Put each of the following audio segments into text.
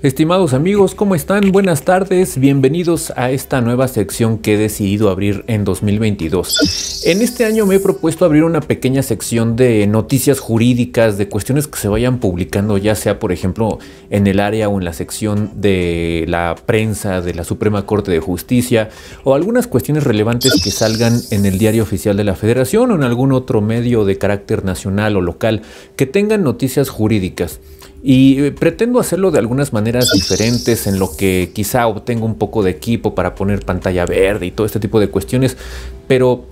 Estimados amigos, ¿cómo están? Buenas tardes, bienvenidos a esta nueva sección que he decidido abrir en 2022. En este año me he propuesto abrir una pequeña sección de noticias jurídicas, de cuestiones que se vayan publicando, ya sea por ejemplo en el área o en la sección de la prensa de la Suprema Corte de Justicia, o algunas cuestiones relevantes que salgan en el diario oficial de la Federación o en algún otro medio de carácter nacional o local que tengan noticias jurídicas. Y eh, pretendo hacerlo de algunas maneras diferentes en lo que quizá obtengo un poco de equipo para poner pantalla verde y todo este tipo de cuestiones, pero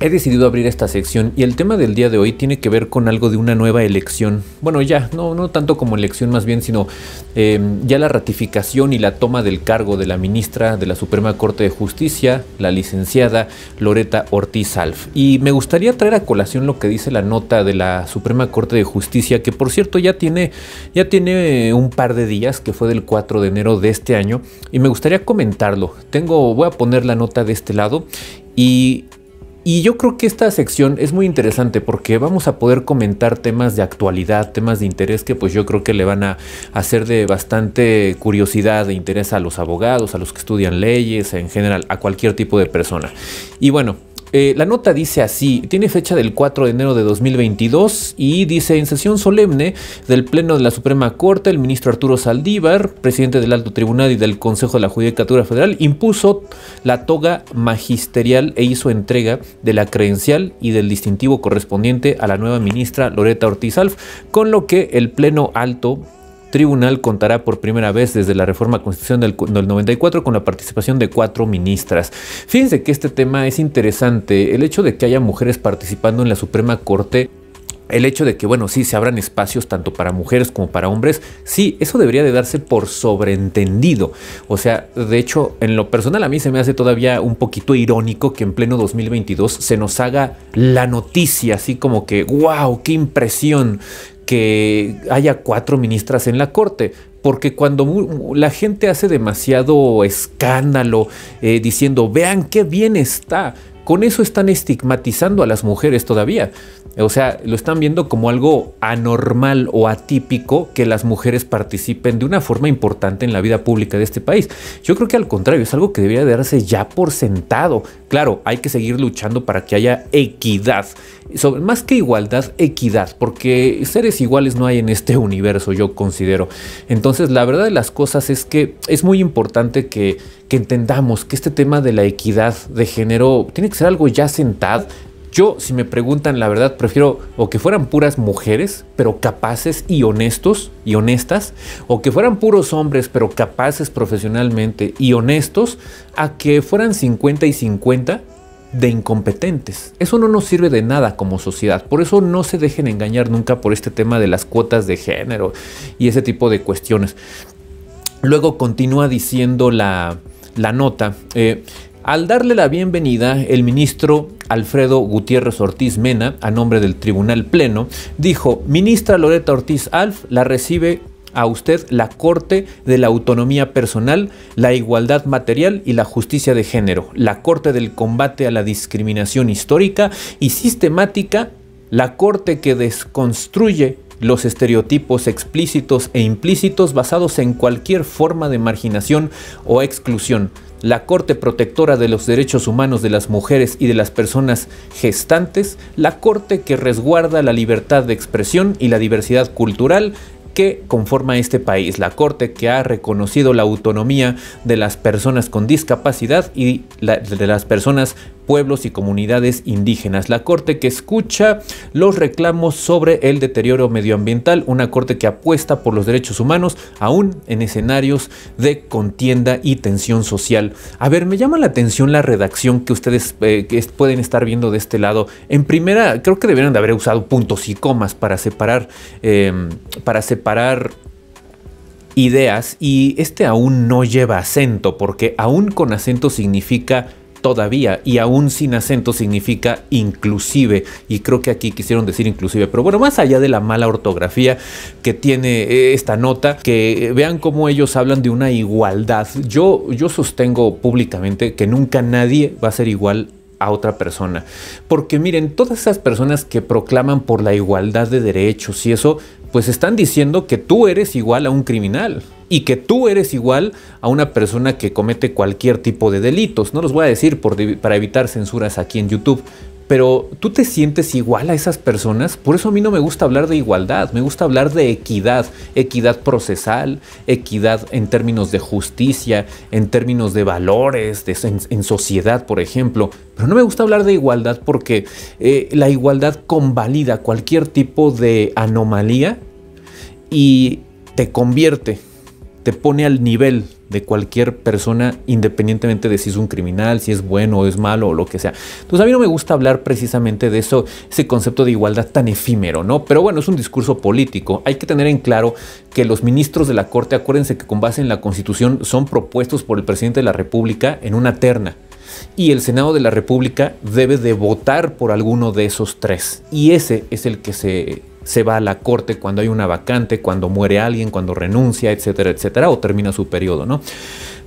He decidido abrir esta sección y el tema del día de hoy tiene que ver con algo de una nueva elección. Bueno, ya, no, no tanto como elección más bien, sino em, ya la ratificación y la toma del cargo de la ministra de la Suprema Corte de Justicia, la licenciada Loreta Ortiz Alf. Y me gustaría traer a colación lo que dice la nota de la Suprema Corte de Justicia, que por cierto ya tiene, ya tiene eh, un par de días, que fue del 4 de enero de este año, y me gustaría comentarlo. Tengo, voy a poner la nota de este lado y y yo creo que esta sección es muy interesante porque vamos a poder comentar temas de actualidad, temas de interés que pues yo creo que le van a hacer de bastante curiosidad e interés a los abogados, a los que estudian leyes, en general, a cualquier tipo de persona. Y bueno, eh, la nota dice así, tiene fecha del 4 de enero de 2022 y dice, en sesión solemne del Pleno de la Suprema Corte, el ministro Arturo Saldívar, presidente del Alto Tribunal y del Consejo de la Judicatura Federal, impuso la toga magisterial e hizo entrega de la credencial y del distintivo correspondiente a la nueva ministra Loreta Ortiz Alf, con lo que el Pleno Alto tribunal contará por primera vez desde la reforma constitucional del 94 con la participación de cuatro ministras. Fíjense que este tema es interesante. El hecho de que haya mujeres participando en la Suprema Corte el hecho de que, bueno, sí, se abran espacios tanto para mujeres como para hombres, sí, eso debería de darse por sobreentendido. O sea, de hecho, en lo personal a mí se me hace todavía un poquito irónico que en pleno 2022 se nos haga la noticia, así como que, wow, qué impresión, que haya cuatro ministras en la corte, porque cuando la gente hace demasiado escándalo eh, diciendo, vean qué bien está, con eso están estigmatizando a las mujeres todavía. O sea, lo están viendo como algo anormal o atípico que las mujeres participen de una forma importante en la vida pública de este país. Yo creo que al contrario, es algo que debería darse ya por sentado. Claro, hay que seguir luchando para que haya equidad. Sobre, más que igualdad, equidad, porque seres iguales no hay en este universo, yo considero. Entonces, la verdad de las cosas es que es muy importante que entendamos que este tema de la equidad de género tiene que ser algo ya sentado, yo, si me preguntan la verdad, prefiero o que fueran puras mujeres, pero capaces y honestos y honestas, o que fueran puros hombres, pero capaces profesionalmente y honestos, a que fueran 50 y 50 de incompetentes. Eso no nos sirve de nada como sociedad. Por eso no se dejen engañar nunca por este tema de las cuotas de género y ese tipo de cuestiones. Luego continúa diciendo la, nota. Eh, al darle la bienvenida, el ministro Alfredo Gutiérrez Ortiz Mena, a nombre del Tribunal Pleno, dijo, Ministra Loreta Ortiz Alf, la recibe a usted la Corte de la Autonomía Personal, la Igualdad Material y la Justicia de Género, la Corte del Combate a la Discriminación Histórica y Sistemática, la Corte que desconstruye los estereotipos explícitos e implícitos basados en cualquier forma de marginación o exclusión la Corte Protectora de los Derechos Humanos de las Mujeres y de las Personas Gestantes, la Corte que resguarda la libertad de expresión y la diversidad cultural que conforma este país, la Corte que ha reconocido la autonomía de las personas con discapacidad y de las personas pueblos y comunidades indígenas. La Corte que escucha los reclamos sobre el deterioro medioambiental, una Corte que apuesta por los derechos humanos, aún en escenarios de contienda y tensión social. A ver, me llama la atención la redacción que ustedes eh, pueden estar viendo de este lado. En primera, creo que deberían de haber usado puntos y comas para separar, em, para separar ideas y este aún no lleva acento porque aún con acento significa todavía y aún sin acento significa inclusive y creo que aquí quisieron decir inclusive pero bueno más allá de la mala ortografía que tiene eh, esta nota que vean cómo ellos hablan de una igualdad yo yo sostengo públicamente que nunca nadie va a ser igual a otra persona. Porque miren, todas esas personas que proclaman por la igualdad de derechos y eso, pues están diciendo que tú eres igual a un criminal y que tú eres igual a una persona que comete cualquier tipo de delitos. No los voy a decir para evitar censuras aquí en YouTube, pero tú te sientes igual a esas personas. Por eso a mí no me gusta hablar de igualdad, me gusta hablar de equidad, equidad procesal, equidad en términos de justicia, en términos de valores, en, sociedad, por ejemplo. Pero no me gusta hablar de igualdad porque eh, la igualdad convalida cualquier tipo de anomalía y te convierte te pone al nivel de cualquier persona independientemente de si es un criminal, si es bueno o es malo o lo que sea. Entonces a mí no me gusta hablar precisamente de eso, ese concepto de igualdad tan efímero, ¿no? Pero bueno, es un discurso político. Hay que tener en claro que los ministros de la Corte, acuérdense que con base en la Constitución son propuestos por el presidente de la República en una terna y el Senado de la República debe de votar por alguno de esos tres. Y ese es el que se se va a la corte cuando hay una vacante, cuando muere alguien, cuando renuncia, etcétera, etcétera, o termina su periodo, ¿no?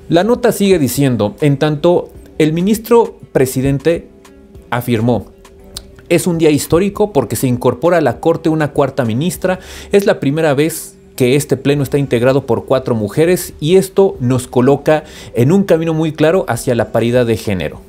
La nota sigue diciendo, en tanto, el ministro presidente afirmó, es un día histórico porque se incorpora a la Corte una cuarta ministra, es la primera vez que este pleno está integrado por cuatro mujeres y esto nos coloca en un camino muy claro hacia la paridad de género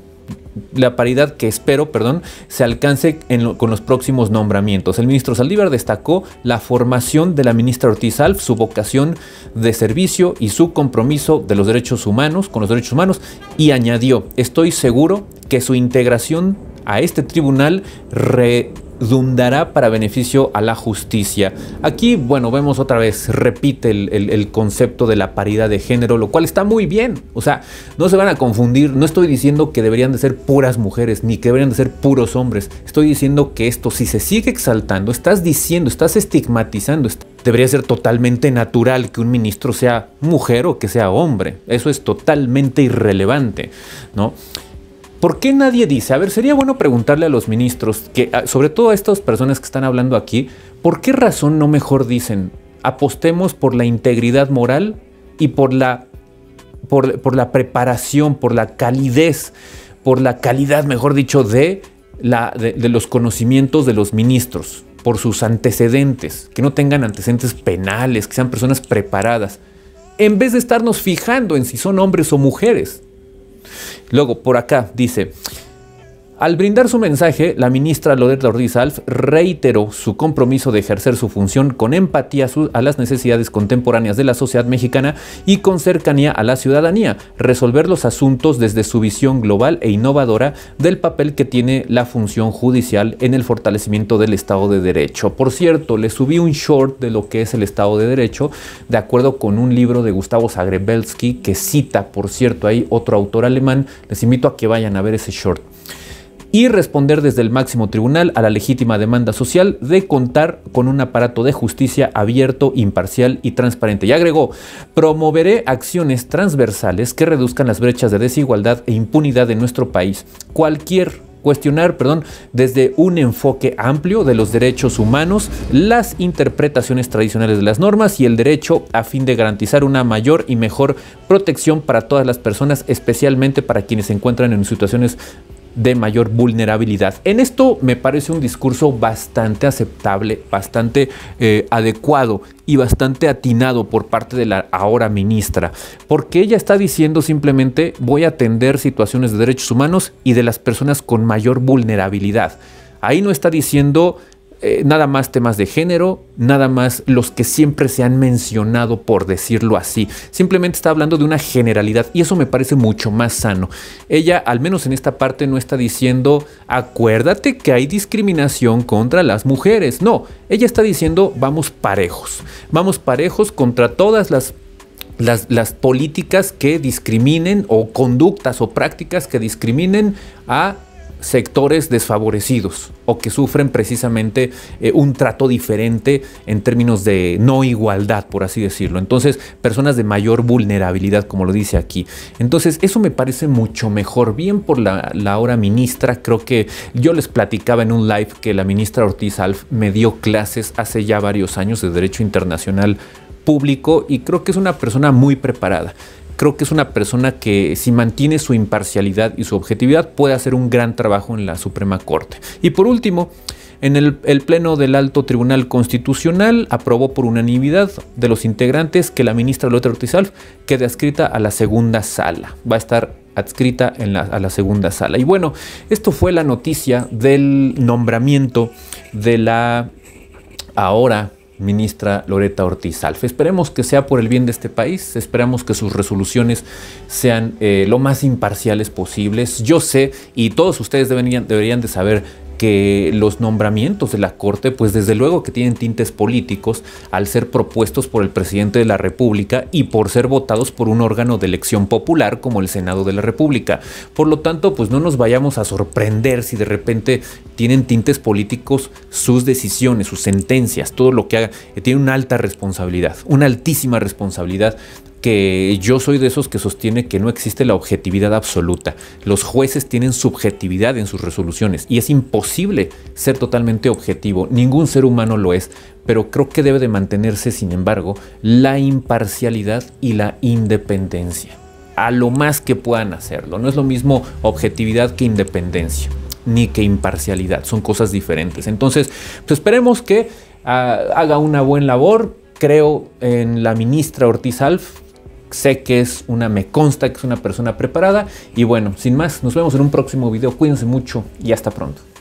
la paridad que espero, perdón, se alcance con los próximos nombramientos. El ministro Saldívar destacó la formación de la ministra Ortiz Alf, su vocación de servicio y su compromiso de los derechos humanos con los derechos humanos y añadió, estoy seguro que su integración a este tribunal re dundará para beneficio a la justicia. Aquí, bueno, vemos otra vez, repite el, concepto de la paridad de género, lo cual está muy bien. O sea, no se van a confundir, no estoy diciendo que deberían de ser puras mujeres, ni que deberían de ser puros hombres. Estoy diciendo que esto, si se sigue exaltando, estás diciendo, estás estigmatizando, debería ser totalmente natural que un ministro sea mujer o que sea hombre. Eso es totalmente irrelevante, ¿no? ¿Por qué nadie dice? A ver, sería bueno preguntarle a los ministros, que, sobre todo a estas personas que están hablando aquí, ¿por qué razón no mejor dicen apostemos por la integridad moral y por la, por, la preparación, por la calidez, por la calidad, mejor dicho, de, la, de los conocimientos de los ministros, por sus antecedentes, que no tengan antecedentes penales, que sean personas preparadas, en vez de estarnos fijando en si son hombres o mujeres? Luego, por acá dice, al brindar su mensaje, la ministra Loretta Ortiz Alf reiteró su compromiso de ejercer su función con empatía a las necesidades contemporáneas de la sociedad mexicana y con cercanía a la ciudadanía, resolver los asuntos desde su visión global e innovadora del papel que tiene la función judicial en el fortalecimiento del Estado de Derecho. Por cierto, le subí un short de lo que es el Estado de Derecho, de acuerdo con un libro de Gustavo Zagrebelsky que cita, por cierto, ahí otro autor alemán. Les invito a que vayan a ver ese short y responder desde el máximo tribunal a la legítima demanda social de contar con un aparato de justicia abierto, imparcial y transparente. Y agregó, promoveré acciones transversales que reduzcan las brechas de desigualdad e impunidad en nuestro país. Cualquier cuestionar, perdón, desde un enfoque amplio de los derechos humanos, las interpretaciones tradicionales de las normas y el derecho a fin de garantizar una mayor y mejor protección para todas las personas, especialmente para quienes se encuentran en situaciones de mayor vulnerabilidad. En esto me parece un discurso bastante aceptable, bastante eh, adecuado y bastante atinado por parte de la ahora ministra, porque ella está diciendo simplemente voy a atender situaciones de derechos humanos y de las personas con mayor vulnerabilidad. Ahí no está diciendo eh, nada más temas de género, nada más los que siempre se han mencionado por decirlo así. Simplemente está hablando de una generalidad y eso me parece mucho más sano. Ella, al menos en esta parte, no está diciendo, acuérdate que hay discriminación contra las mujeres. No, ella está diciendo, vamos parejos. Vamos parejos contra todas las las, las, políticas que discriminen o conductas o prácticas que discriminen a sectores desfavorecidos o que sufren precisamente eh, un trato diferente en términos de no igualdad, por así decirlo. Entonces, personas de mayor vulnerabilidad, como lo dice aquí. Entonces, eso me parece mucho mejor. Bien por la, la hora ministra, creo que yo les platicaba en un live que la ministra Ortiz Alf me dio clases hace ya varios años de Derecho Internacional Público y creo que es una persona muy preparada creo que es una persona que si mantiene su imparcialidad y su objetividad puede hacer un gran trabajo en la Suprema Corte. Y por último, en el, Pleno del Alto Tribunal Constitucional aprobó por unanimidad de los integrantes que la ministra López Ortizalf quede adscrita a la segunda sala. Va a estar adscrita a la segunda sala. Y bueno, esto fue la noticia del nombramiento de la ahora ministra Loreta Ortiz Alfa. Esperemos que sea por el bien de este país, esperamos que sus resoluciones sean eh, lo más imparciales posibles. Yo sé, y todos ustedes deberían, deberían de saber que los nombramientos de la Corte, pues desde luego que tienen tintes políticos al ser propuestos por el presidente de la República y por ser votados por un órgano de elección popular como el Senado de la República. Por lo tanto, pues no nos vayamos a sorprender si de repente tienen tintes políticos sus decisiones, sus sentencias, todo lo que haga, eh, tiene una alta responsabilidad, una altísima responsabilidad que yo soy de esos que sostiene que no existe la objetividad absoluta. Los jueces tienen subjetividad en sus resoluciones y es imposible ser totalmente objetivo. Ningún ser humano lo es, pero creo que debe de mantenerse, sin embargo, la imparcialidad y la independencia. A lo más que puedan hacerlo. No es lo mismo objetividad que independencia ni que imparcialidad, son cosas diferentes. Entonces, pues esperemos que ah, haga una buena labor, creo en la ministra Ortiz Alf, sé que es una, me consta que es una persona preparada. Y bueno, sin más, nos vemos en un próximo video. Cuídense mucho y hasta pronto.